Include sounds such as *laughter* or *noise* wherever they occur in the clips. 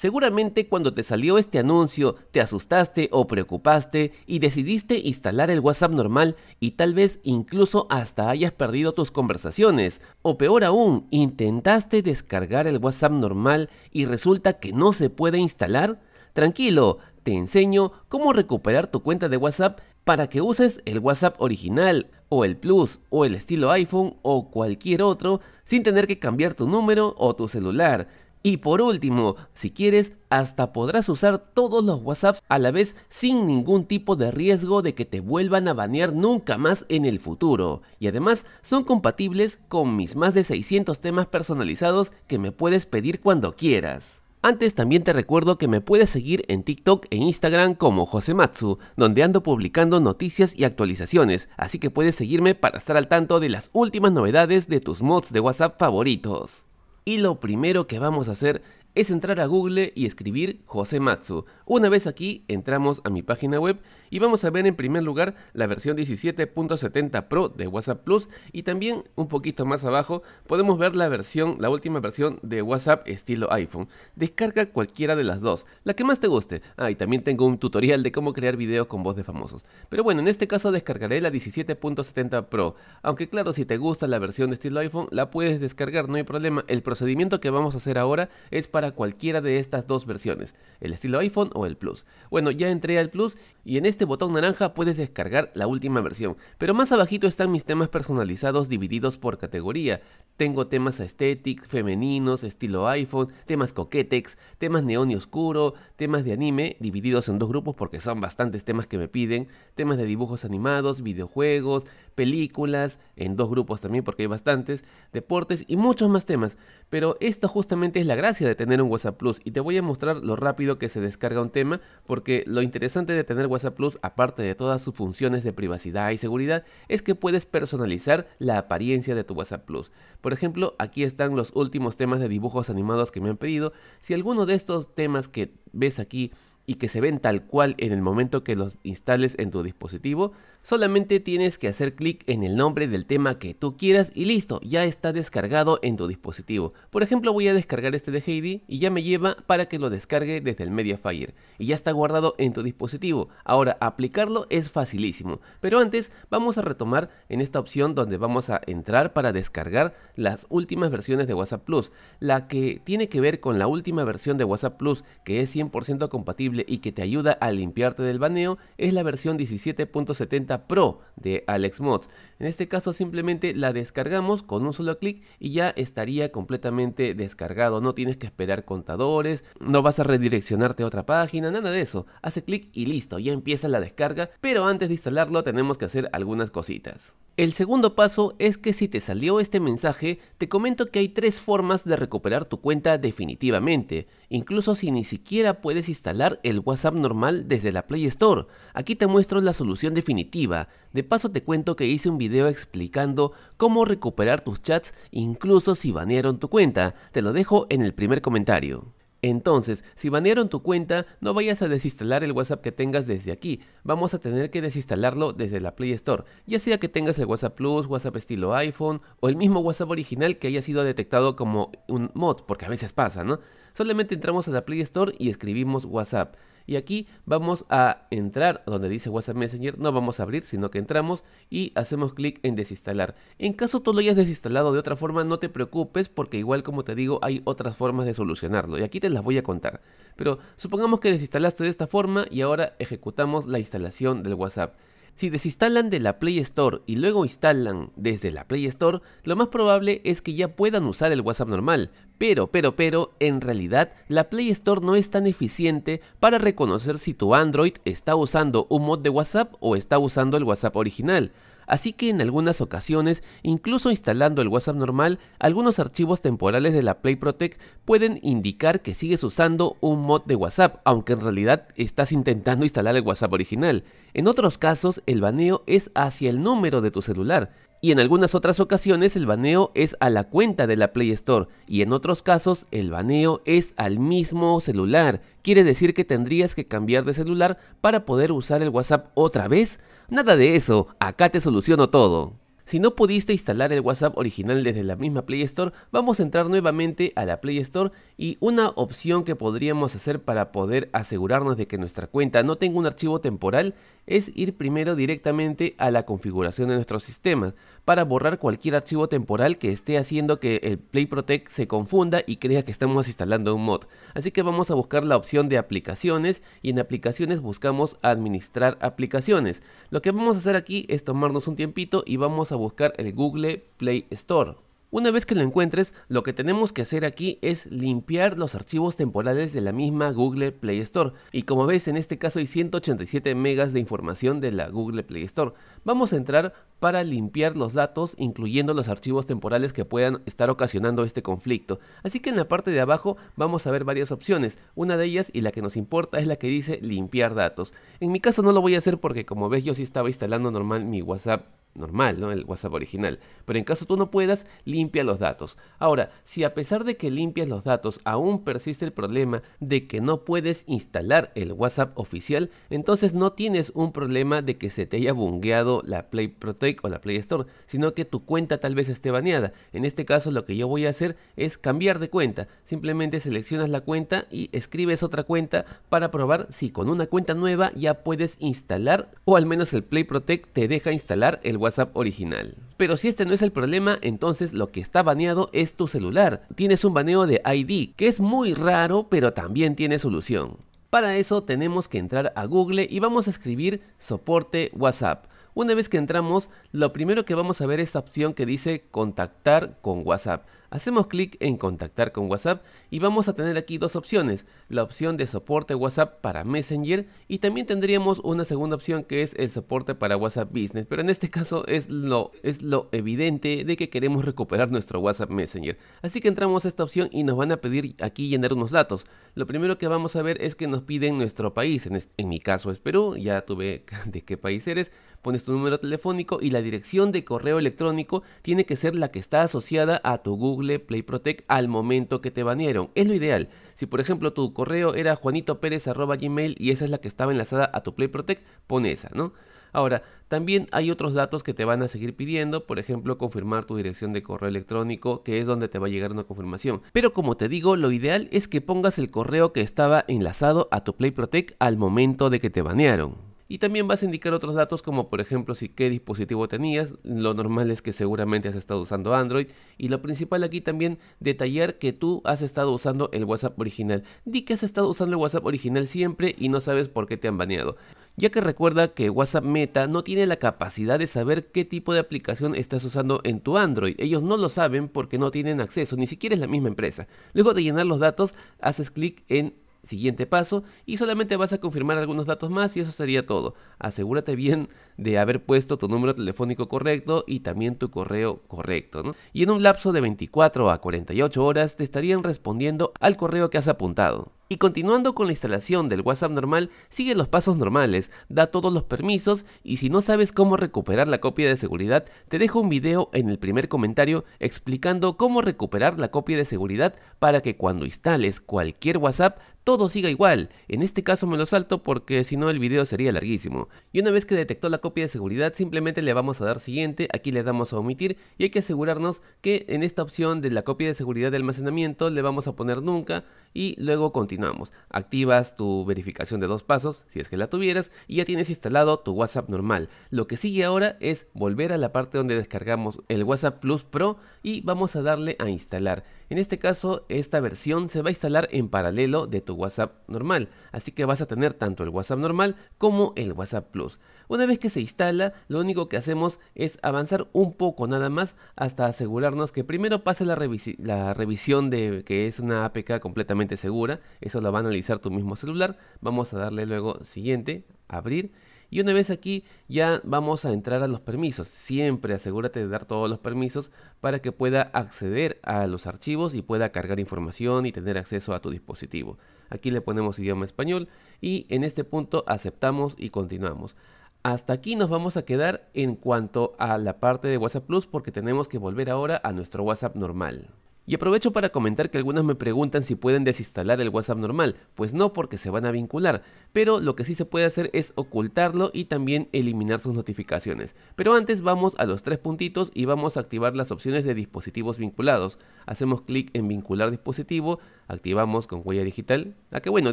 Seguramente cuando te salió este anuncio te asustaste o preocupaste y decidiste instalar el WhatsApp normal y tal vez incluso hasta hayas perdido tus conversaciones. O peor aún, intentaste descargar el WhatsApp normal y resulta que no se puede instalar. Tranquilo, te enseño cómo recuperar tu cuenta de WhatsApp para que uses el WhatsApp original o el Plus o el estilo iPhone o cualquier otro sin tener que cambiar tu número o tu celular. Y por último, si quieres, hasta podrás usar todos los WhatsApps a la vez sin ningún tipo de riesgo de que te vuelvan a banear nunca más en el futuro. Y además son compatibles con mis más de 600 temas personalizados que me puedes pedir cuando quieras. Antes también te recuerdo que me puedes seguir en TikTok e Instagram como Josematsu, donde ando publicando noticias y actualizaciones, así que puedes seguirme para estar al tanto de las últimas novedades de tus mods de WhatsApp favoritos. Y lo primero que vamos a hacer es entrar a Google y escribir José Matsu. Una vez aquí, entramos a mi página web y vamos a ver en primer lugar la versión 17.70 Pro de WhatsApp Plus y también un poquito más abajo podemos ver la versión, la última versión de WhatsApp estilo iPhone. Descarga cualquiera de las dos, la que más te guste. Ah, y también tengo un tutorial de cómo crear videos con voz de famosos. Pero bueno, en este caso descargaré la 17.70 Pro. Aunque claro, si te gusta la versión de estilo iPhone, la puedes descargar, no hay problema. El procedimiento que vamos a hacer ahora es para para cualquiera de estas dos versiones, el estilo iPhone o el Plus. Bueno, ya entré al Plus y en este botón naranja puedes descargar la última versión, pero más abajito están mis temas personalizados divididos por categoría. Tengo temas aesthetic, femeninos, estilo iPhone, temas coquetex, temas neón y oscuro, temas de anime, divididos en dos grupos porque son bastantes temas que me piden, temas de dibujos animados, videojuegos, películas, en dos grupos también porque hay bastantes, deportes y muchos más temas. Pero esto justamente es la gracia de tener un WhatsApp Plus y te voy a mostrar lo rápido que se descarga un tema porque lo interesante de tener WhatsApp Plus, aparte de todas sus funciones de privacidad y seguridad, es que puedes personalizar la apariencia de tu WhatsApp Plus. Por ejemplo, aquí están los últimos temas de dibujos animados que me han pedido. Si alguno de estos temas que ves aquí y que se ven tal cual en el momento que los instales en tu dispositivo, solamente tienes que hacer clic en el nombre del tema que tú quieras y listo, ya está descargado en tu dispositivo. Por ejemplo voy a descargar este de Heidi y ya me lleva para que lo descargue desde el Mediafire y ya está guardado en tu dispositivo. Ahora aplicarlo es facilísimo, pero antes vamos a retomar en esta opción donde vamos a entrar para descargar las últimas versiones de WhatsApp Plus, la que tiene que ver con la última versión de WhatsApp Plus que es 100% compatible y que te ayuda a limpiarte del baneo es la versión 17.70 Pro de Alex Mods. En este caso simplemente la descargamos con un solo clic y ya estaría completamente descargado. No tienes que esperar contadores, no vas a redireccionarte a otra página, nada de eso. Hace clic y listo, ya empieza la descarga, pero antes de instalarlo tenemos que hacer algunas cositas. El segundo paso es que si te salió este mensaje, te comento que hay tres formas de recuperar tu cuenta definitivamente, incluso si ni siquiera puedes instalar el WhatsApp normal desde la Play Store. Aquí te muestro la solución definitiva. De paso te cuento que hice un video explicando cómo recuperar tus chats incluso si banearon tu cuenta. Te lo dejo en el primer comentario. Entonces, si banearon tu cuenta, no vayas a desinstalar el WhatsApp que tengas desde aquí. Vamos a tener que desinstalarlo desde la Play Store, ya sea que tengas el WhatsApp Plus, WhatsApp estilo iPhone o el mismo WhatsApp original que haya sido detectado como un mod, porque a veces pasa, ¿no? Solamente entramos a la Play Store y escribimos WhatsApp. Y aquí vamos a entrar donde dice WhatsApp Messenger, no vamos a abrir, sino que entramos y hacemos clic en desinstalar. En caso tú lo hayas desinstalado de otra forma, no te preocupes porque igual como te digo, hay otras formas de solucionarlo y aquí te las voy a contar. Pero supongamos que desinstalaste de esta forma y ahora ejecutamos la instalación del WhatsApp. Si desinstalan de la Play Store y luego instalan desde la Play Store, lo más probable es que ya puedan usar el WhatsApp normal. Pero, pero, pero, en realidad la Play Store no es tan eficiente para reconocer si tu Android está usando un mod de WhatsApp o está usando el WhatsApp original así que en algunas ocasiones, incluso instalando el WhatsApp normal, algunos archivos temporales de la Play Protect pueden indicar que sigues usando un mod de WhatsApp, aunque en realidad estás intentando instalar el WhatsApp original. En otros casos, el baneo es hacia el número de tu celular, y en algunas otras ocasiones el baneo es a la cuenta de la Play Store y en otros casos el baneo es al mismo celular. Quiere decir que tendrías que cambiar de celular para poder usar el WhatsApp otra vez. Nada de eso, acá te soluciono todo. Si no pudiste instalar el WhatsApp original desde la misma Play Store, vamos a entrar nuevamente a la Play Store y una opción que podríamos hacer para poder asegurarnos de que nuestra cuenta no tenga un archivo temporal es ir primero directamente a la configuración de nuestro sistema para borrar cualquier archivo temporal que esté haciendo que el Play Protect se confunda y crea que estamos instalando un mod. Así que vamos a buscar la opción de aplicaciones y en aplicaciones buscamos administrar aplicaciones. Lo que vamos a hacer aquí es tomarnos un tiempito y vamos a buscar el Google Play Store. Una vez que lo encuentres, lo que tenemos que hacer aquí es limpiar los archivos temporales de la misma Google Play Store. Y como ves, en este caso hay 187 megas de información de la Google Play Store. Vamos a entrar para limpiar los datos, incluyendo los archivos temporales que puedan estar ocasionando este conflicto. Así que en la parte de abajo vamos a ver varias opciones. Una de ellas y la que nos importa es la que dice limpiar datos. En mi caso no lo voy a hacer porque como ves yo sí estaba instalando normal mi WhatsApp normal, ¿no? El WhatsApp original. Pero en caso tú no puedas, limpia los datos. Ahora, si a pesar de que limpias los datos aún persiste el problema de que no puedes instalar el WhatsApp oficial, entonces no tienes un problema de que se te haya bungueado la Play Protect o la Play Store, sino que tu cuenta tal vez esté baneada. En este caso lo que yo voy a hacer es cambiar de cuenta. Simplemente seleccionas la cuenta y escribes otra cuenta para probar si con una cuenta nueva ya puedes instalar o al menos el Play Protect te deja instalar el WhatsApp original. Pero si este no es el problema, entonces lo que está baneado es tu celular. Tienes un baneo de ID, que es muy raro, pero también tiene solución. Para eso tenemos que entrar a Google y vamos a escribir soporte WhatsApp. Una vez que entramos, lo primero que vamos a ver es la opción que dice contactar con WhatsApp. Hacemos clic en contactar con WhatsApp y vamos a tener aquí dos opciones, la opción de soporte WhatsApp para Messenger y también tendríamos una segunda opción que es el soporte para WhatsApp Business, pero en este caso es lo, es lo evidente de que queremos recuperar nuestro WhatsApp Messenger. Así que entramos a esta opción y nos van a pedir aquí llenar unos datos. Lo primero que vamos a ver es que nos piden nuestro país, en, en mi caso es Perú, ya tuve *laughs* de qué país eres, pones tu número telefónico y la dirección de correo electrónico tiene que ser la que está asociada a tu Google Play Protect al momento que te banearon. Es lo ideal. Si por ejemplo tu correo era juanitopérez.gmail y esa es la que estaba enlazada a tu Play Protect, pon esa, ¿no? Ahora, también hay otros datos que te van a seguir pidiendo, por ejemplo, confirmar tu dirección de correo electrónico, que es donde te va a llegar una confirmación. Pero como te digo, lo ideal es que pongas el correo que estaba enlazado a tu Play Protect al momento de que te banearon. Y también vas a indicar otros datos como por ejemplo si qué dispositivo tenías, lo normal es que seguramente has estado usando Android y lo principal aquí también detallar que tú has estado usando el WhatsApp original. Di que has estado usando el WhatsApp original siempre y no sabes por qué te han baneado ya que recuerda que WhatsApp Meta no tiene la capacidad de saber qué tipo de aplicación estás usando en tu Android. Ellos no lo saben porque no tienen acceso, ni siquiera es la misma empresa. Luego de llenar los datos, haces clic en Siguiente paso, y solamente vas a confirmar algunos datos más y eso sería todo. Asegúrate bien de haber puesto tu número telefónico correcto y también tu correo correcto. Y en un lapso de 24 a 48 horas te estarían respondiendo al correo que has apuntado. Y continuando con la instalación del WhatsApp normal, sigue los pasos normales, da todos los permisos y si no sabes cómo recuperar la copia de seguridad, te dejo un video en el primer comentario explicando cómo recuperar la copia de seguridad para que cuando instales cualquier WhatsApp todo siga igual. En este caso me lo salto porque si no el video sería larguísimo. Y una vez que detectó la copia copia de seguridad simplemente le vamos a dar siguiente, aquí le damos a omitir y hay que asegurarnos que en esta opción de la copia de seguridad de almacenamiento le vamos a poner nunca y luego continuamos. Activas tu verificación de dos pasos, si es que la tuvieras, y ya tienes instalado tu WhatsApp normal. Lo que sigue ahora es volver a la parte donde descargamos el WhatsApp Plus Pro y vamos a darle a instalar. En este caso, esta versión se va a instalar en paralelo de tu WhatsApp normal, así que vas a tener tanto el WhatsApp normal como el WhatsApp Plus. Una vez que se instala, lo único que hacemos es avanzar un poco nada más hasta asegurarnos que primero pase la, revisión de que es una APK completamente segura. Eso lo va a analizar tu mismo celular. Vamos a darle luego siguiente, abrir. Y una vez aquí ya vamos a entrar a los permisos. Siempre asegúrate de dar todos los permisos para que pueda acceder a los archivos y pueda cargar información y tener acceso a tu dispositivo. Aquí le ponemos idioma español y en este punto aceptamos y continuamos. Hasta aquí nos vamos a quedar en cuanto a la parte de WhatsApp Plus porque tenemos que volver ahora a nuestro WhatsApp normal. Y aprovecho para comentar que algunos me preguntan si pueden desinstalar el WhatsApp normal, pues no porque se van a vincular, pero lo que sí se puede hacer es ocultarlo y también eliminar sus notificaciones. Pero antes vamos a los tres puntitos y vamos a activar las opciones de dispositivos vinculados. Hacemos clic en vincular dispositivo, activamos con huella digital, ah que bueno,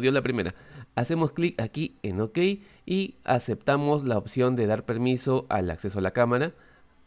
dio la primera. Hacemos clic aquí en OK y aceptamos la opción de dar permiso al acceso a la cámara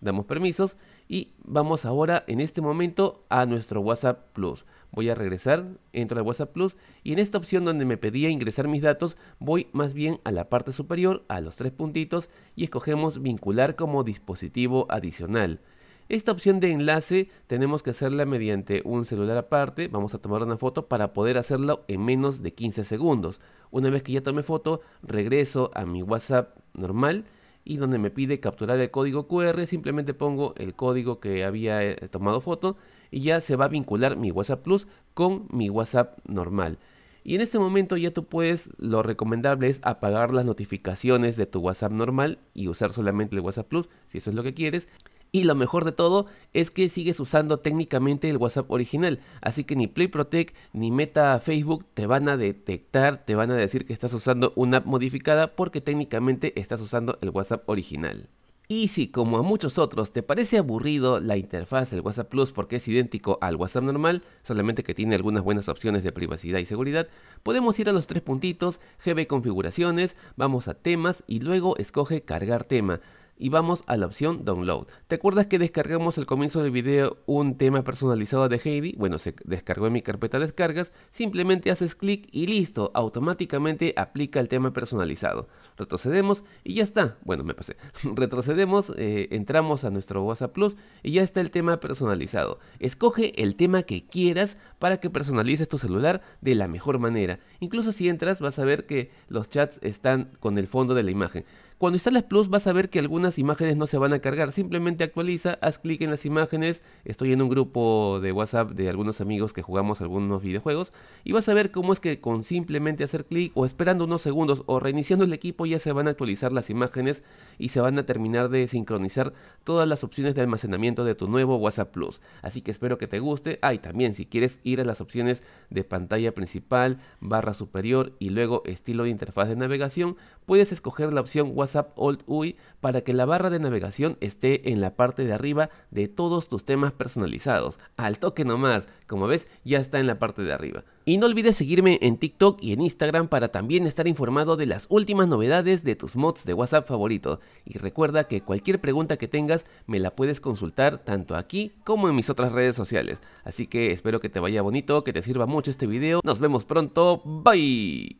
damos permisos y vamos ahora en este momento a nuestro WhatsApp Plus. Voy a regresar, entro a WhatsApp Plus y en esta opción donde me pedía ingresar mis datos, voy más bien a la parte superior, a los tres puntitos y escogemos vincular como dispositivo adicional. Esta opción de enlace tenemos que hacerla mediante un celular aparte, vamos a tomar una foto para poder hacerlo en menos de 15 segundos. Una vez que ya tomé foto, regreso a mi WhatsApp normal y donde me pide capturar el código QR, simplemente pongo el código que había eh, tomado foto y ya se va a vincular mi WhatsApp Plus con mi WhatsApp normal. Y en este momento ya tú puedes, lo recomendable es apagar las notificaciones de tu WhatsApp normal y usar solamente el WhatsApp Plus, si eso es lo que quieres. Y lo mejor de todo es que sigues usando técnicamente el WhatsApp original, así que ni Play Protect ni Meta Facebook te van a detectar, te van a decir que estás usando una app modificada porque técnicamente estás usando el WhatsApp original. Y si como a muchos otros te parece aburrido la interfaz del WhatsApp Plus porque es idéntico al WhatsApp normal, solamente que tiene algunas buenas opciones de privacidad y seguridad, podemos ir a los tres puntitos, GB configuraciones, vamos a temas y luego escoge cargar tema y vamos a la opción Download. ¿Te acuerdas que descargamos al comienzo del video un tema personalizado de Heidi? Bueno, se descargó en mi carpeta de descargas, simplemente haces clic y listo, automáticamente aplica el tema personalizado. Retrocedemos y ya está. Bueno, me pasé. *laughs* Retrocedemos, eh, entramos a nuestro WhatsApp Plus y ya está el tema personalizado. Escoge el tema que quieras para que personalices tu celular de la mejor manera. Incluso si entras vas a ver que los chats están con el fondo de la imagen. Cuando instales Plus vas a ver que algunas imágenes no se van a cargar, simplemente actualiza, haz clic en las imágenes, estoy en un grupo de WhatsApp de algunos amigos que jugamos algunos videojuegos y vas a ver cómo es que con simplemente hacer clic o esperando unos segundos o reiniciando el equipo ya se van a actualizar las imágenes y se van a terminar de sincronizar todas las opciones de almacenamiento de tu nuevo WhatsApp Plus. Así que espero que te guste. Ah, y también si quieres ir a las opciones de pantalla principal, barra superior y luego estilo de interfaz de navegación, puedes escoger la opción WhatsApp Old UI para que la barra de navegación esté en la parte de arriba de todos tus temas personalizados. Al toque nomás, como ves ya está en la parte de arriba. Y no olvides seguirme en TikTok y en Instagram para también estar informado de las últimas novedades de tus mods de WhatsApp favoritos. Y recuerda que cualquier pregunta que tengas me la puedes consultar tanto aquí como en mis otras redes sociales. Así que espero que te vaya bonito, que te sirva mucho este video. Nos vemos pronto. Bye.